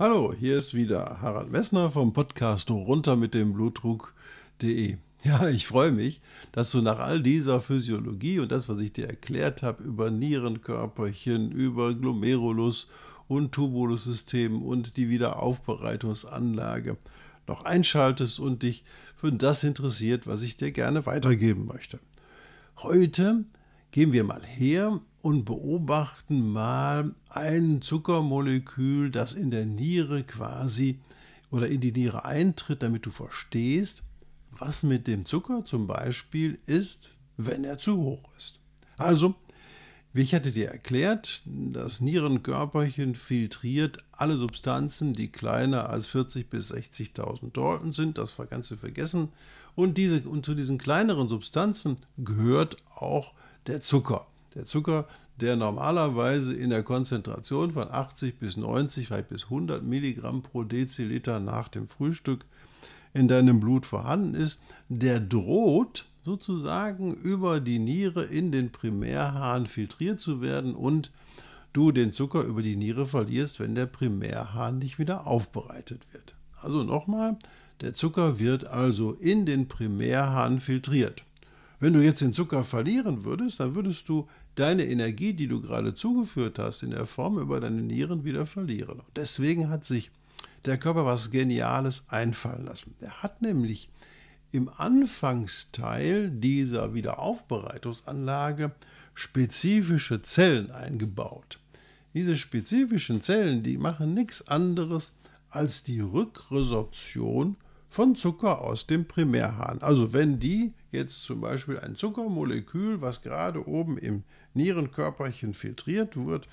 Hallo, hier ist wieder Harald Messner vom Podcast Runter mit dem Blutdruck.de. Ja, ich freue mich, dass du nach all dieser Physiologie und das, was ich dir erklärt habe, über Nierenkörperchen, über Glomerulus und Tubulussystem und die Wiederaufbereitungsanlage noch einschaltest und dich für das interessiert, was ich dir gerne weitergeben möchte. Heute gehen wir mal her und beobachten mal ein Zuckermolekül, das in der Niere quasi oder in die Niere eintritt, damit du verstehst, was mit dem Zucker zum Beispiel ist, wenn er zu hoch ist. Also, wie ich hatte dir erklärt, das Nierenkörperchen filtriert alle Substanzen, die kleiner als 40.000 bis 60.000 Dalton sind, das war ganz vergessen. Und, diese, und zu diesen kleineren Substanzen gehört auch der Zucker. Der Zucker, der normalerweise in der Konzentration von 80 bis 90, vielleicht bis 100 Milligramm pro Deziliter nach dem Frühstück in deinem Blut vorhanden ist, der droht sozusagen über die Niere in den Primärhahn filtriert zu werden und du den Zucker über die Niere verlierst, wenn der Primärhahn nicht wieder aufbereitet wird. Also nochmal, der Zucker wird also in den Primärhahn filtriert. Wenn du jetzt den Zucker verlieren würdest, dann würdest du deine Energie, die du gerade zugeführt hast, in der Form über deine Nieren wieder verlieren. Und deswegen hat sich der Körper was Geniales einfallen lassen. Er hat nämlich im Anfangsteil dieser Wiederaufbereitungsanlage spezifische Zellen eingebaut. Diese spezifischen Zellen, die machen nichts anderes als die Rückresorption von Zucker aus dem Primärhahn. Also wenn die jetzt zum Beispiel ein Zuckermolekül, was gerade oben im Nierenkörperchen filtriert wird,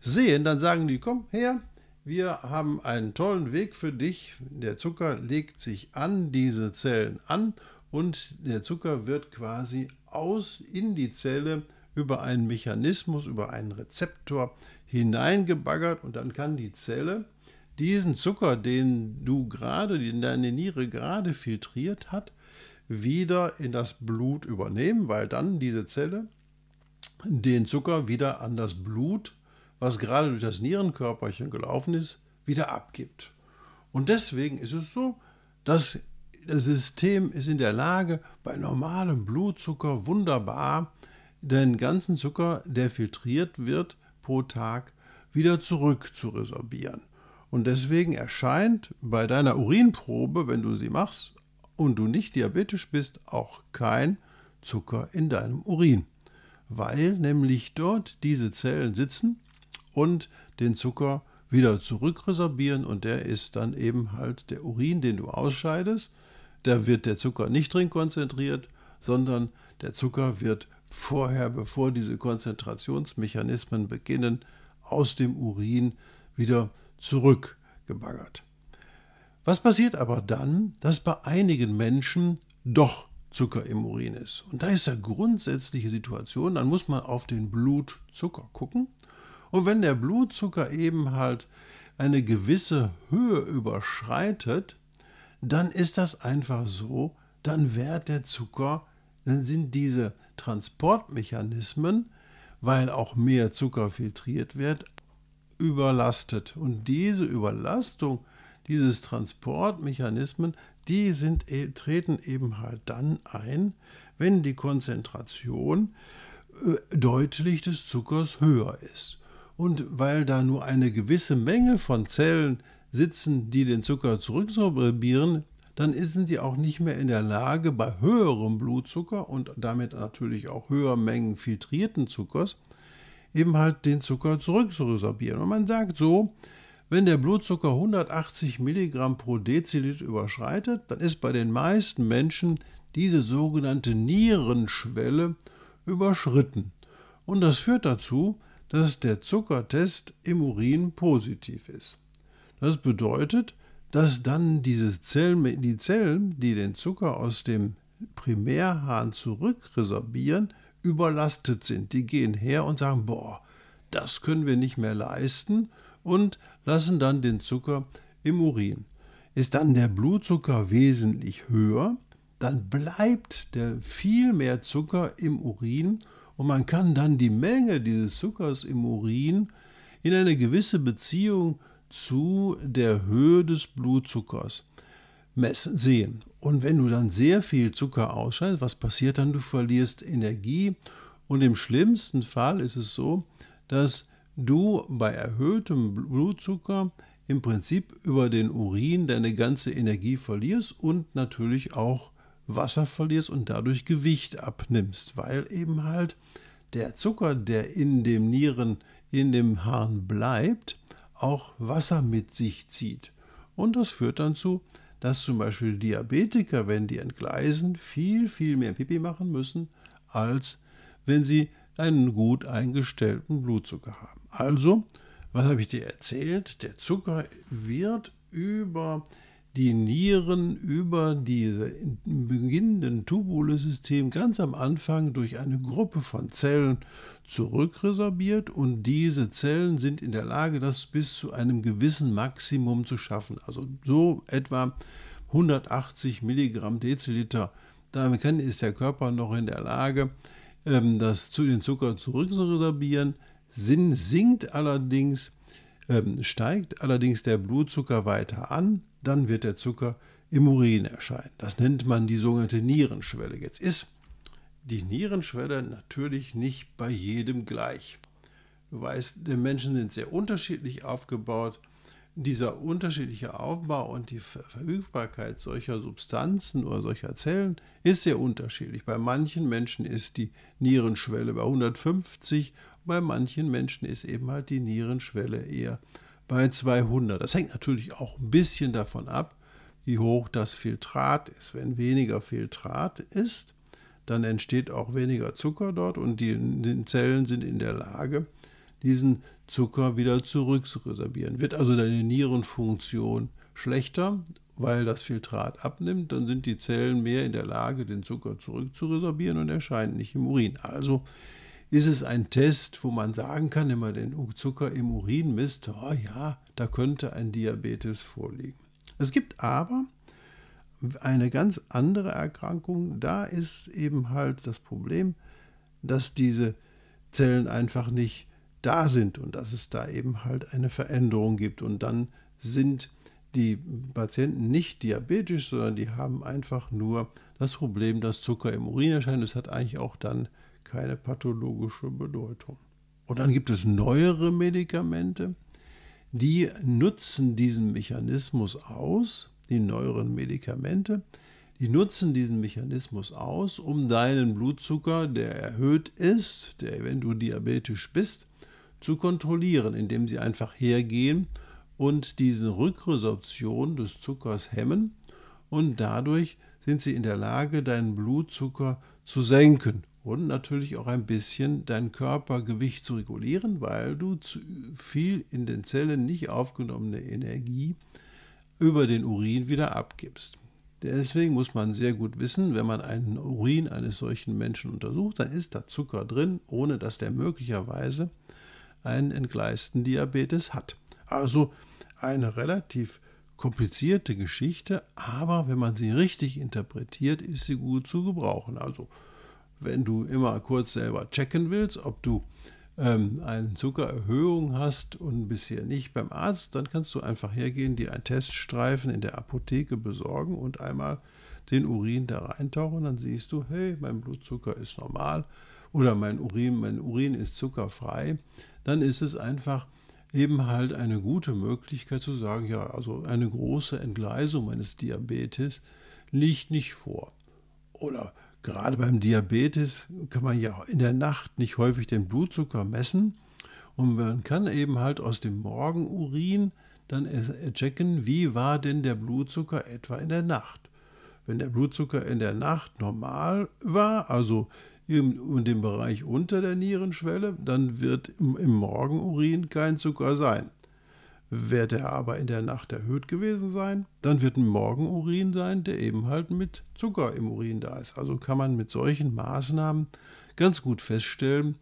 sehen, dann sagen die, komm her, wir haben einen tollen Weg für dich. Der Zucker legt sich an diese Zellen an und der Zucker wird quasi aus in die Zelle über einen Mechanismus, über einen Rezeptor hineingebaggert und dann kann die Zelle diesen Zucker, den du gerade, den deine Niere gerade filtriert hat, wieder in das Blut übernehmen, weil dann diese Zelle den Zucker wieder an das Blut, was gerade durch das Nierenkörperchen gelaufen ist, wieder abgibt. Und deswegen ist es so, dass das System ist in der Lage, bei normalem Blutzucker wunderbar den ganzen Zucker, der filtriert wird pro Tag, wieder zurück zu resorbieren. Und deswegen erscheint bei deiner Urinprobe, wenn du sie machst, und du nicht diabetisch bist, auch kein Zucker in deinem Urin, weil nämlich dort diese Zellen sitzen und den Zucker wieder zurückresorbieren und der ist dann eben halt der Urin, den du ausscheidest. Da wird der Zucker nicht drin konzentriert, sondern der Zucker wird vorher, bevor diese Konzentrationsmechanismen beginnen, aus dem Urin wieder zurückgebaggert. Was passiert aber dann, dass bei einigen Menschen doch Zucker im Urin ist? Und da ist ja grundsätzliche Situation, dann muss man auf den Blutzucker gucken. Und wenn der Blutzucker eben halt eine gewisse Höhe überschreitet, dann ist das einfach so, dann wird der Zucker, dann sind diese Transportmechanismen, weil auch mehr Zucker filtriert wird, überlastet. Und diese Überlastung dieses Transportmechanismen, die sind, e, treten eben halt dann ein, wenn die Konzentration äh, deutlich des Zuckers höher ist. Und weil da nur eine gewisse Menge von Zellen sitzen, die den Zucker zurücksorbieren, dann sind sie auch nicht mehr in der Lage, bei höherem Blutzucker und damit natürlich auch höheren Mengen filtrierten Zuckers eben halt den Zucker zurückzusorbieren. Und man sagt so, wenn der Blutzucker 180 Milligramm pro Deziliter überschreitet, dann ist bei den meisten Menschen diese sogenannte Nierenschwelle überschritten. Und das führt dazu, dass der Zuckertest im Urin positiv ist. Das bedeutet, dass dann diese Zellen, die Zellen, die den Zucker aus dem Primärhahn zurückresorbieren, überlastet sind. Die gehen her und sagen, boah, das können wir nicht mehr leisten und lassen dann den Zucker im Urin. Ist dann der Blutzucker wesentlich höher, dann bleibt der viel mehr Zucker im Urin und man kann dann die Menge dieses Zuckers im Urin in eine gewisse Beziehung zu der Höhe des Blutzuckers messen, sehen. Und wenn du dann sehr viel Zucker ausscheidest, was passiert dann? Du verlierst Energie und im schlimmsten Fall ist es so, dass du bei erhöhtem Blutzucker im Prinzip über den Urin deine ganze Energie verlierst und natürlich auch Wasser verlierst und dadurch Gewicht abnimmst, weil eben halt der Zucker, der in dem Nieren, in dem Harn bleibt, auch Wasser mit sich zieht. Und das führt dann zu, dass zum Beispiel Diabetiker, wenn die entgleisen, viel, viel mehr Pipi machen müssen, als wenn sie einen gut eingestellten Blutzucker haben. Also, was habe ich dir erzählt? Der Zucker wird über die Nieren, über diese beginnenden Tubulesystem ganz am Anfang durch eine Gruppe von Zellen zurückresorbiert und diese Zellen sind in der Lage, das bis zu einem gewissen Maximum zu schaffen. Also so etwa 180 Milligramm Deziliter. Damit ist der Körper noch in der Lage, ähm, das zu den Zucker zurückzuresorbieren. Sinn sinkt allerdings, ähm, steigt allerdings der Blutzucker weiter an, dann wird der Zucker im Urin erscheinen. Das nennt man die sogenannte Nierenschwelle. Jetzt ist die Nierenschwelle natürlich nicht bei jedem gleich. Du weißt, die Menschen sind sehr unterschiedlich aufgebaut. Dieser unterschiedliche Aufbau und die Verfügbarkeit solcher Substanzen oder solcher Zellen ist sehr unterschiedlich. Bei manchen Menschen ist die Nierenschwelle bei 150 bei manchen Menschen ist eben halt die Nierenschwelle eher bei 200. Das hängt natürlich auch ein bisschen davon ab, wie hoch das Filtrat ist. Wenn weniger Filtrat ist, dann entsteht auch weniger Zucker dort und die, Zellen sind in der Lage, diesen Zucker wieder zurückzureservieren. Wird also deine Nierenfunktion schlechter, weil das Filtrat abnimmt, dann sind die Zellen mehr in der Lage, den Zucker zurückzuresorbieren und erscheint nicht im Urin. Also ist es ein Test, wo man sagen kann, wenn man den Zucker im Urin misst, oh ja, da könnte ein Diabetes vorliegen. Es gibt aber eine ganz andere Erkrankung. Da ist eben halt das Problem, dass diese Zellen einfach nicht da sind und dass es da eben halt eine Veränderung gibt. Und dann sind die Patienten nicht diabetisch, sondern die haben einfach nur das Problem, dass Zucker im Urin erscheint. Das hat eigentlich auch dann keine pathologische Bedeutung. Und dann gibt es neuere Medikamente, die nutzen diesen Mechanismus aus, die neueren Medikamente, die nutzen diesen Mechanismus aus, um deinen Blutzucker, der erhöht ist, der, wenn du diabetisch bist, zu kontrollieren, indem sie einfach hergehen und diese Rückresorption des Zuckers hemmen und dadurch sind sie in der Lage, deinen Blutzucker zu senken und natürlich auch ein bisschen dein Körpergewicht zu regulieren, weil du zu viel in den Zellen nicht aufgenommene Energie über den Urin wieder abgibst. Deswegen muss man sehr gut wissen, wenn man einen Urin eines solchen Menschen untersucht, dann ist da Zucker drin, ohne dass der möglicherweise einen entgleisten Diabetes hat. Also eine relativ komplizierte Geschichte, aber wenn man sie richtig interpretiert, ist sie gut zu gebrauchen. Also wenn du immer kurz selber checken willst, ob du ähm, eine Zuckererhöhung hast und bisher nicht beim Arzt, dann kannst du einfach hergehen, dir einen Teststreifen in der Apotheke besorgen und einmal den Urin da reintauchen, dann siehst du, hey, mein Blutzucker ist normal oder mein Urin, mein Urin ist zuckerfrei, dann ist es einfach eben halt eine gute Möglichkeit zu sagen, ja, also eine große Entgleisung meines Diabetes liegt nicht vor. Oder Gerade beim Diabetes kann man ja in der Nacht nicht häufig den Blutzucker messen. Und man kann eben halt aus dem Morgenurin dann checken, wie war denn der Blutzucker etwa in der Nacht. Wenn der Blutzucker in der Nacht normal war, also in dem Bereich unter der Nierenschwelle, dann wird im Morgenurin kein Zucker sein wird er aber in der Nacht erhöht gewesen sein, dann wird ein Morgenurin sein, der eben halt mit Zucker im Urin da ist. Also kann man mit solchen Maßnahmen ganz gut feststellen,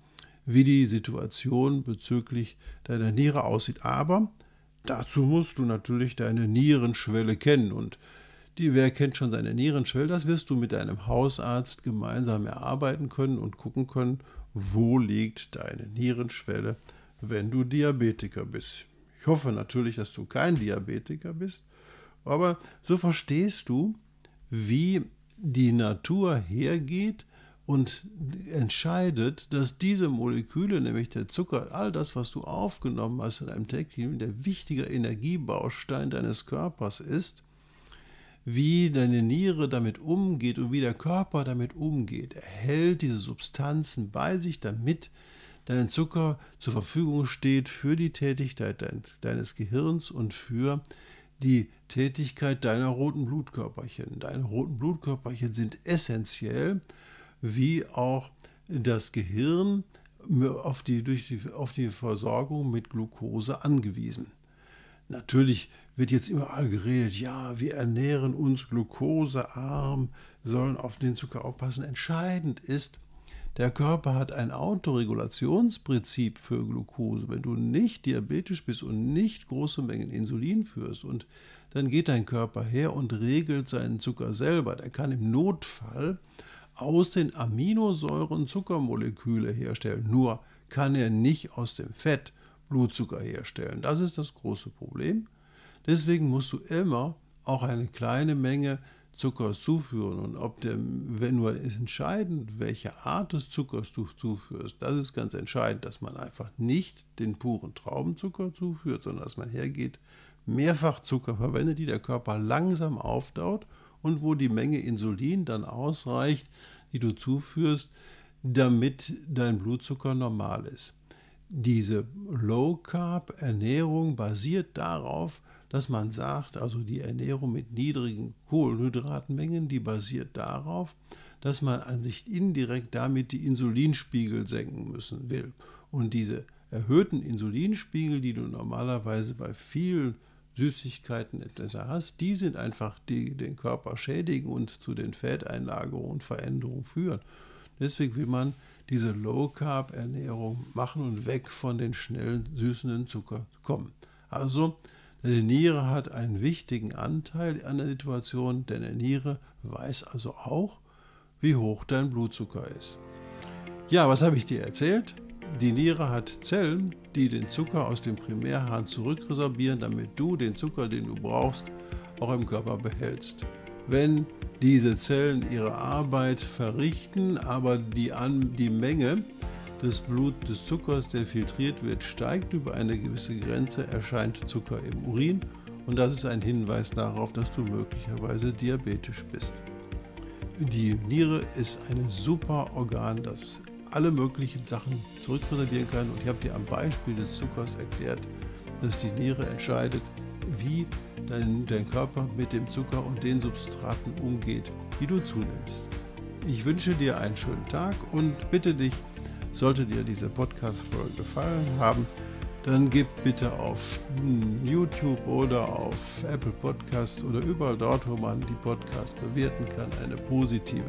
wie die Situation bezüglich deiner Niere aussieht. Aber dazu musst du natürlich deine Nierenschwelle kennen und die, wer kennt schon seine Nierenschwelle, das wirst du mit deinem Hausarzt gemeinsam erarbeiten können und gucken können, wo liegt deine Nierenschwelle, wenn du Diabetiker bist hoffe natürlich, dass du kein Diabetiker bist, aber so verstehst du, wie die Natur hergeht und entscheidet, dass diese Moleküle, nämlich der Zucker, all das, was du aufgenommen hast in einem täglichen, der wichtige Energiebaustein deines Körpers ist, wie deine Niere damit umgeht und wie der Körper damit umgeht. Er hält diese Substanzen bei sich, damit dein Zucker zur Verfügung steht für die Tätigkeit deines Gehirns und für die Tätigkeit deiner roten Blutkörperchen. Deine roten Blutkörperchen sind essentiell, wie auch das Gehirn auf die, durch die, auf die Versorgung mit Glucose angewiesen. Natürlich wird jetzt überall geredet, ja, wir ernähren uns glukosearm, sollen auf den Zucker aufpassen. Entscheidend ist, der Körper hat ein Autoregulationsprinzip für Glucose. Wenn du nicht diabetisch bist und nicht große Mengen Insulin führst und dann geht dein Körper her und regelt seinen Zucker selber. Der kann im Notfall aus den Aminosäuren Zuckermoleküle herstellen. Nur kann er nicht aus dem Fett Blutzucker herstellen. Das ist das große Problem. Deswegen musst du immer auch eine kleine Menge Zuckers zuführen und ob der, wenn nur ist entscheidend, welche Art des Zuckers du zuführst, das ist ganz entscheidend, dass man einfach nicht den puren Traubenzucker zuführt, sondern dass man hergeht, mehrfach Zucker verwendet, die der Körper langsam auftaut und wo die Menge Insulin dann ausreicht, die du zuführst, damit dein Blutzucker normal ist. Diese Low Carb Ernährung basiert darauf, dass man sagt, also die Ernährung mit niedrigen Kohlenhydratmengen, die basiert darauf, dass man an sich indirekt damit die Insulinspiegel senken müssen will. Und diese erhöhten Insulinspiegel, die du normalerweise bei vielen Süßigkeiten etc. hast, die sind einfach die, den Körper schädigen und zu den Fetteinlagerungen und Veränderungen führen. Deswegen will man diese Low-Carb-Ernährung machen und weg von den schnellen süßenden Zucker kommen. Also die Niere hat einen wichtigen Anteil an der Situation, denn die Niere weiß also auch, wie hoch dein Blutzucker ist. Ja, was habe ich dir erzählt? Die Niere hat Zellen, die den Zucker aus dem Primärhahn zurückresorbieren, damit du den Zucker, den du brauchst, auch im Körper behältst. Wenn diese Zellen ihre Arbeit verrichten, aber die, An die Menge des Blut des Zuckers, der filtriert wird, steigt über eine gewisse Grenze, erscheint Zucker im Urin und das ist ein Hinweis darauf, dass du möglicherweise diabetisch bist. Die Niere ist ein super Organ, das alle möglichen Sachen zurückreservieren kann und ich habe dir am Beispiel des Zuckers erklärt, dass die Niere entscheidet, wie dein, dein Körper mit dem Zucker und den Substraten umgeht, die du zunimmst. Ich wünsche dir einen schönen Tag und bitte dich, sollte dir diese Podcast-Folge gefallen haben, dann gib bitte auf YouTube oder auf Apple Podcasts oder überall dort, wo man die Podcasts bewerten kann, eine positive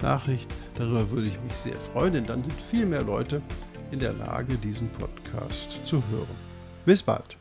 Nachricht. Darüber würde ich mich sehr freuen, denn dann sind viel mehr Leute in der Lage, diesen Podcast zu hören. Bis bald!